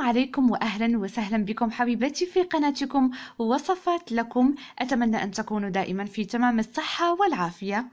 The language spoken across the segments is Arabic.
السلام عليكم واهلا وسهلا بكم حبيباتي في قناتكم وصفات لكم اتمنى ان تكونوا دائما في تمام الصحه والعافيه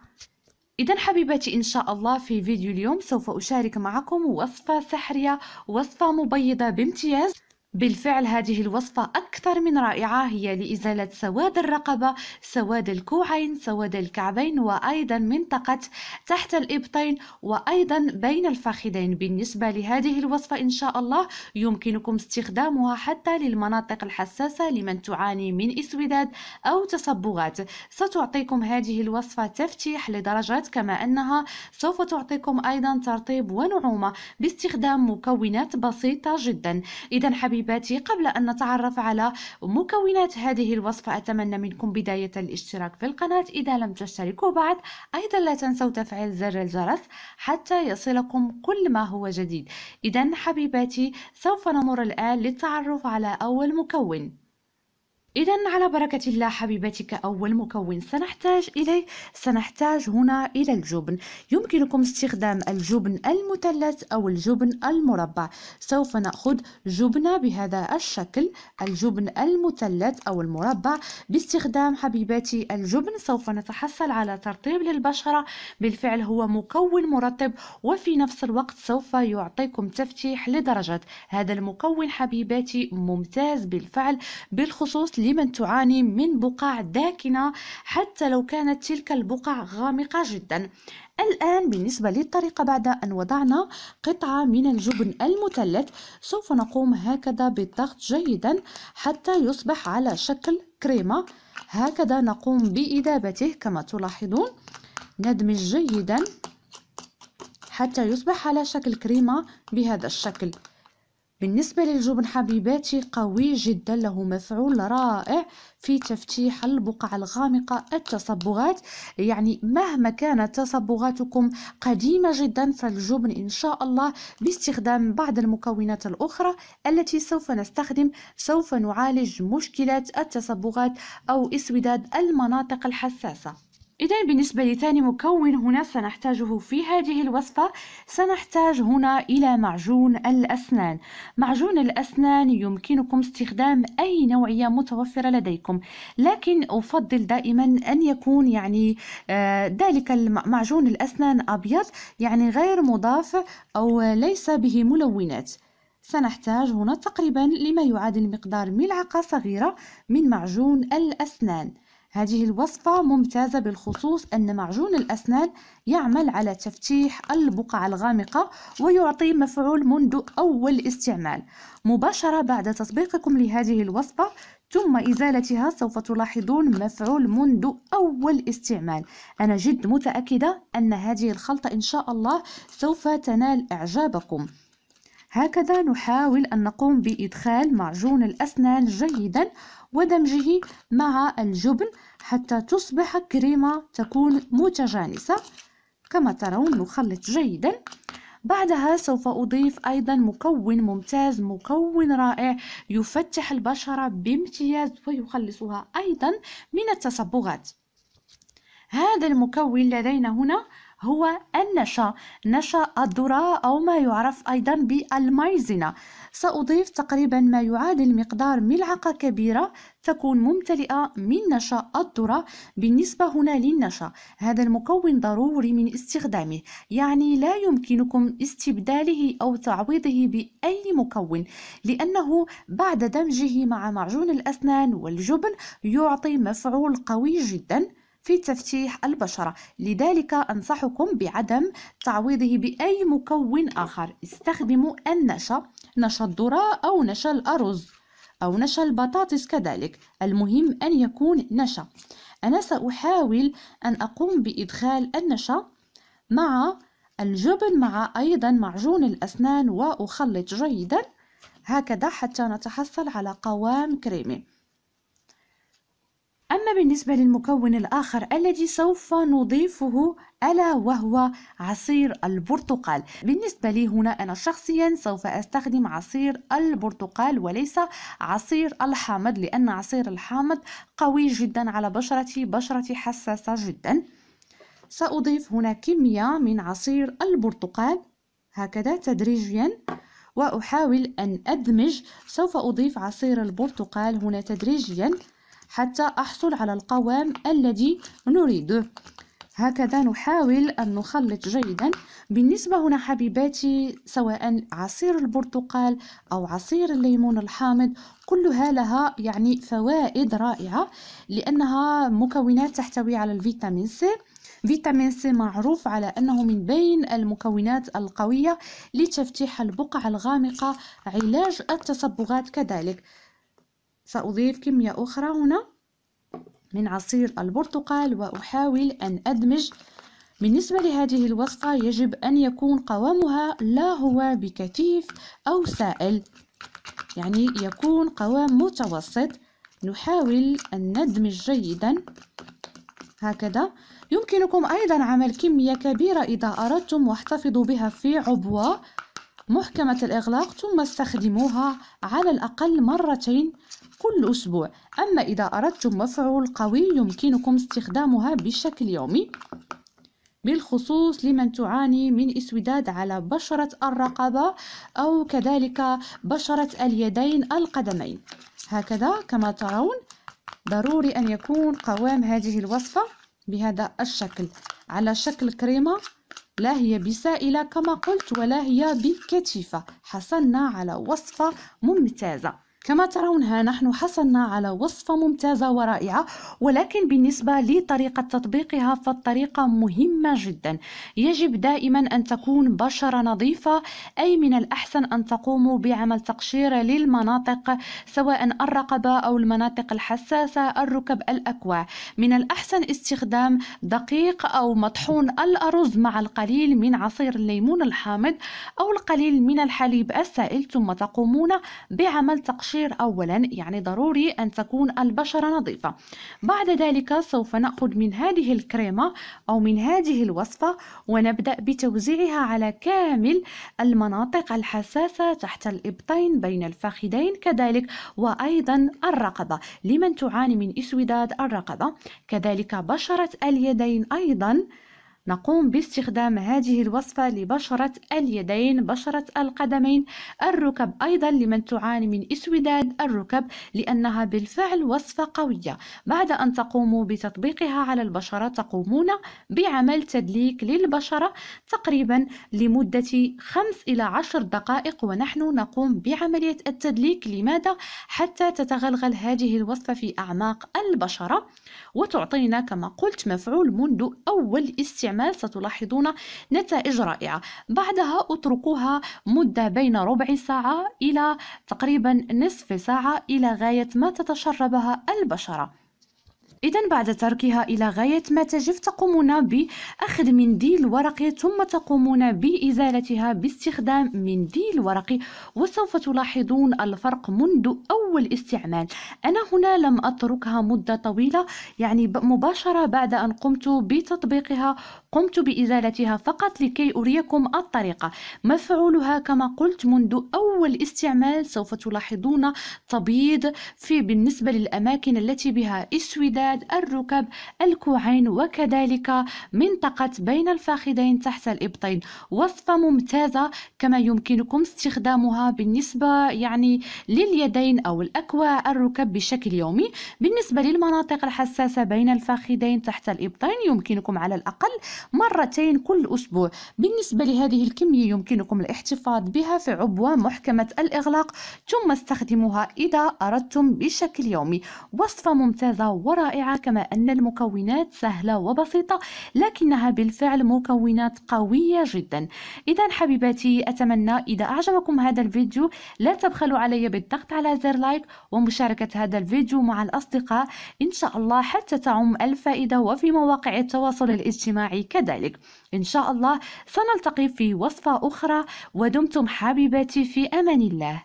إذا حبيباتي إن شاء الله في فيديو اليوم سوف أشارك معكم وصفة سحرية وصفة مبيضة بامتياز بالفعل هذه الوصفة أكثر من رائعة هي لإزالة سواد الرقبة سواد الكوعين سواد الكعبين وأيضا منطقة تحت الإبطين وأيضا بين الفخذين بالنسبة لهذه الوصفة إن شاء الله يمكنكم استخدامها حتى للمناطق الحساسة لمن تعاني من إسوداد أو تصبغات ستعطيكم هذه الوصفة تفتيح لدرجات كما أنها سوف تعطيكم أيضا ترطيب ونعومة باستخدام مكونات بسيطة جدا إذا حبيبي حبيباتي قبل أن نتعرف على مكونات هذه الوصفة أتمنى منكم بداية الاشتراك في القناة إذا لم تشتركوا بعد أيضا لا تنسوا تفعيل زر الجرس حتى يصلكم كل ما هو جديد إذا حبيباتي سوف نمر الآن للتعرف على أول مكون إذا على بركة الله حبيبتي كأول مكون سنحتاج إليه سنحتاج هنا إلى الجبن يمكنكم استخدام الجبن المثلث أو الجبن المربع سوف نأخذ جبنة بهذا الشكل الجبن المثلث أو المربع باستخدام حبيباتي الجبن سوف نتحصل على ترطيب للبشرة بالفعل هو مكون مرطب وفي نفس الوقت سوف يعطيكم تفتيح لدرجة هذا المكون حبيباتي ممتاز بالفعل بالخصوص لمن تعاني من بقع داكنة حتى لو كانت تلك البقع غامقة جدا الآن بالنسبة للطريقة بعد أن وضعنا قطعة من الجبن المثلث سوف نقوم هكذا بالضغط جيدا حتى يصبح على شكل كريمة هكذا نقوم بإذابته كما تلاحظون ندمج جيدا حتى يصبح على شكل كريمة بهذا الشكل بالنسبة للجبن حبيباتي قوي جدا له مفعول رائع في تفتيح البقع الغامقة التصبغات يعني مهما كانت تصبغاتكم قديمة جدا فالجبن إن شاء الله باستخدام بعض المكونات الأخرى التي سوف نستخدم سوف نعالج مشكلات التصبغات أو اسوداد المناطق الحساسة إذا بالنسبة لثاني مكون هنا سنحتاجه في هذه الوصفة سنحتاج هنا إلى معجون الأسنان معجون الأسنان يمكنكم استخدام أي نوعية متوفرة لديكم لكن أفضل دائما أن يكون يعني آه، ذلك معجون الأسنان أبيض يعني غير مضاف أو ليس به ملونات سنحتاج هنا تقريبا لما يعادل مقدار ملعقة صغيرة من معجون الأسنان هذه الوصفة ممتازة بالخصوص أن معجون الأسنان يعمل على تفتيح البقع الغامقة ويعطي مفعول منذ أول استعمال مباشرة بعد تطبيقكم لهذه الوصفة ثم إزالتها سوف تلاحظون مفعول منذ أول استعمال أنا جد متأكدة أن هذه الخلطة إن شاء الله سوف تنال إعجابكم هكذا نحاول أن نقوم بإدخال معجون الأسنان جيدا ودمجه مع الجبن حتى تصبح كريمة تكون متجانسة كما ترون نخلط جيدا بعدها سوف أضيف أيضا مكون ممتاز مكون رائع يفتح البشرة بامتياز ويخلصها أيضا من التصبغات هذا المكون لدينا هنا هو النشا نشا الذرة أو ما يعرف أيضا بالمايزنا سأضيف تقريبا ما يعادل مقدار ملعقة كبيرة تكون ممتلئة من نشا الذرة بالنسبة هنا للنشا هذا المكون ضروري من استخدامه يعني لا يمكنكم استبداله أو تعويضه بأي مكون لأنه بعد دمجه مع معجون الأسنان والجبن يعطي مفعول قوي جدا في تفتيح البشرة لذلك أنصحكم بعدم تعويضه بأي مكون آخر استخدموا النشا نشا الذرة أو نشا الأرز أو نشا البطاطس كذلك المهم أن يكون نشا أنا سأحاول أن أقوم بإدخال النشا مع الجبن مع أيضا معجون الأسنان وأخلط جيدا هكذا حتى نتحصل على قوام كريمي أما بالنسبة للمكون الآخر الذي سوف نضيفه ألا وهو عصير البرتقال بالنسبة لي هنا أنا شخصيا سوف أستخدم عصير البرتقال وليس عصير الحامض لأن عصير الحامض قوي جدا على بشرتي بشرتي حساسة جدا سأضيف هنا كمية من عصير البرتقال هكذا تدريجيا وأحاول أن أدمج سوف أضيف عصير البرتقال هنا تدريجيا حتى أحصل على القوام الذي نريده هكذا نحاول أن نخلط جيدا بالنسبة هنا حبيباتي سواء عصير البرتقال أو عصير الليمون الحامض كلها لها يعني فوائد رائعة لأنها مكونات تحتوي على الفيتامين سي فيتامين سي معروف على أنه من بين المكونات القوية لتفتيح البقع الغامقة علاج التصبغات كذلك سأضيف كمية أخرى هنا من عصير البرتقال وأحاول أن أدمج بالنسبة لهذه الوصفة يجب أن يكون قوامها لا هو بكثيف أو سائل يعني يكون قوام متوسط نحاول أن ندمج جيدا هكذا يمكنكم أيضا عمل كمية كبيرة إذا أردتم واحتفظوا بها في عبوة محكمة الإغلاق ثم استخدموها على الأقل مرتين كل أسبوع أما إذا أردتم مفعول قوي يمكنكم استخدامها بشكل يومي بالخصوص لمن تعاني من اسوداد على بشرة الرقبة أو كذلك بشرة اليدين القدمين هكذا كما ترون ضروري أن يكون قوام هذه الوصفة بهذا الشكل على شكل كريمة لا هي بسائلة كما قلت ولا هي بكتيفة حصلنا على وصفة ممتازة كما ترونها نحن حصلنا على وصفة ممتازة ورائعة ولكن بالنسبة لطريقة تطبيقها فالطريقة مهمة جدا يجب دائما أن تكون بشرة نظيفة أي من الأحسن أن تقوموا بعمل تقشير للمناطق سواء الرقبة أو المناطق الحساسة الركب الأكوع من الأحسن استخدام دقيق أو مطحون الأرز مع القليل من عصير الليمون الحامض أو القليل من الحليب السائل ثم تقومون بعمل تقشير التقشير أولا يعني ضروري أن تكون البشرة نظيفة بعد ذلك سوف نأخذ من هذه الكريمة أو من هذه الوصفة ونبدأ بتوزيعها على كامل المناطق الحساسة تحت الإبطين بين الفخذين كذلك وأيضا الرقبة لمن تعاني من إسوداد الرقبة كذلك بشرة اليدين أيضا نقوم باستخدام هذه الوصفة لبشرة اليدين بشرة القدمين الركب أيضا لمن تعاني من اسوداد الركب لأنها بالفعل وصفة قوية بعد أن تقوموا بتطبيقها على البشرة تقومون بعمل تدليك للبشرة تقريبا لمدة 5 إلى 10 دقائق ونحن نقوم بعملية التدليك لماذا؟ حتى تتغلغل هذه الوصفة في أعماق البشرة وتعطينا كما قلت مفعول منذ أول استعمال العمل ستلاحظون نتائج رائعة بعدها اتركوها مدة بين ربع ساعة إلى تقريبا نصف ساعة إلى غاية ما تتشربها البشرة إذا بعد تركها إلى غاية ما تجف تقومون بأخذ منديل ورقي ثم تقومون بإزالتها باستخدام منديل ورقي وسوف تلاحظون الفرق منذ أول استعمال أنا هنا لم أتركها مدة طويلة يعني مباشرة بعد أن قمت بتطبيقها قمت بإزالتها فقط لكي أريكم الطريقة مفعولها كما قلت منذ أول استعمال سوف تلاحظون تبييض في بالنسبة للأماكن التي بها اسودة الجلد الركب الكوعين وكذلك منطقة بين الفخذين تحت الإبطين وصفة ممتازة كما يمكنكم استخدامها بالنسبة يعني لليدين أو الأكواع الركب بشكل يومي بالنسبة للمناطق الحساسة بين الفخذين تحت الإبطين يمكنكم على الأقل مرتين كل أسبوع بالنسبة لهذه الكمية يمكنكم الاحتفاظ بها في عبوة محكمة الإغلاق ثم استخدموها إذا أردتم بشكل يومي وصفة ممتازة ورائعة رائعة كما أن المكونات سهلة وبسيطة لكنها بالفعل مكونات قوية جدا إذا حبيباتي أتمنى إذا أعجبكم هذا الفيديو لا تبخلوا علي بالضغط على زر لايك ومشاركة هذا الفيديو مع الأصدقاء إن شاء الله حتى تعم الفائدة وفي مواقع التواصل الاجتماعي كذلك إن شاء الله سنلتقي في وصفة أخرى ودمتم حبيباتي في أمان الله